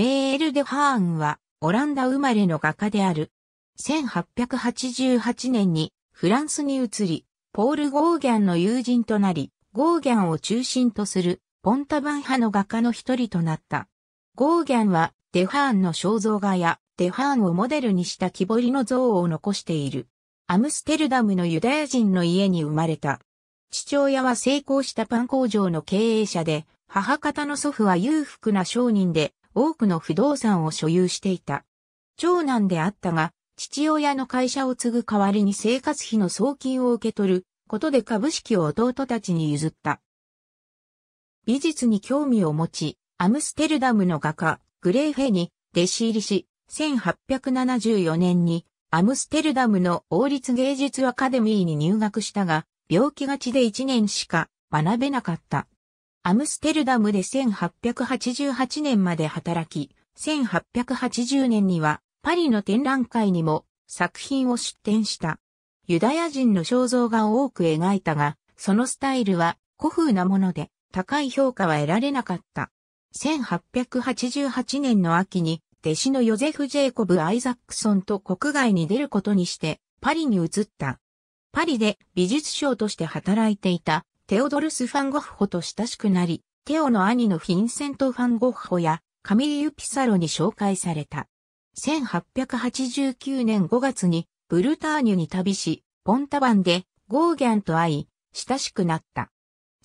メールデ・ハーンは、オランダ生まれの画家である。1888年にフランスに移り、ポール・ゴーギャンの友人となり、ゴーギャンを中心とするポンタバン派の画家の一人となった。ゴーギャンはデハーンの肖像画やデハーンをモデルにした木彫りの像を残している。アムステルダムのユダヤ人の家に生まれた。父親は成功したパン工場の経営者で、母方の祖父は裕福な商人で、多くの不動産を所有していた。長男であったが、父親の会社を継ぐ代わりに生活費の送金を受け取ることで株式を弟たちに譲った。美術に興味を持ち、アムステルダムの画家、グレーフェに弟子入りし、1874年にアムステルダムの王立芸術アカデミーに入学したが、病気がちで1年しか学べなかった。アムステルダムで1888年まで働き、1880年にはパリの展覧会にも作品を出展した。ユダヤ人の肖像画を多く描いたが、そのスタイルは古風なもので高い評価は得られなかった。1888年の秋に弟子のヨゼフ・ジェイコブ・アイザックソンと国外に出ることにしてパリに移った。パリで美術賞として働いていたテオドルス・ファンゴッホと親しくなり、テオの兄のフィンセント・ファンゴッホやカミリユ・ピサロに紹介された。1889年5月にブルターニュに旅し、ポンタバンでゴーギャンと会い、親しくなった。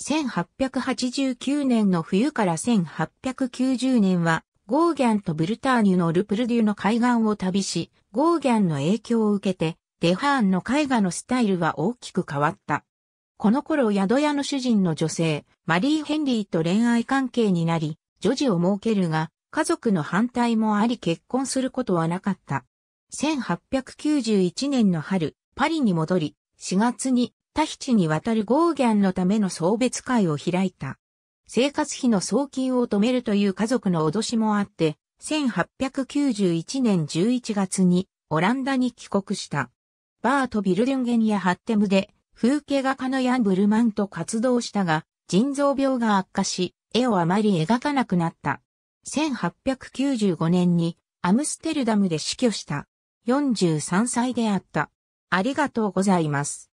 1889年の冬から1890年は、ゴーギャンとブルターニュのルプルデュの海岸を旅し、ゴーギャンの影響を受けて、デハーンの絵画のスタイルは大きく変わった。この頃宿屋の主人の女性、マリー・ヘンリーと恋愛関係になり、女児を設けるが、家族の反対もあり結婚することはなかった。1891年の春、パリに戻り、4月にタヒチに渡るゴーギャンのための送別会を開いた。生活費の送金を止めるという家族の脅しもあって、1891年11月にオランダに帰国した。バート・ビルデンゲンやハッテムで風景画家のヤン・ブルマンと活動したが、腎臓病が悪化し、絵をあまり描かなくなった。1895年にアムステルダムで死去した。43歳であった。ありがとうございます。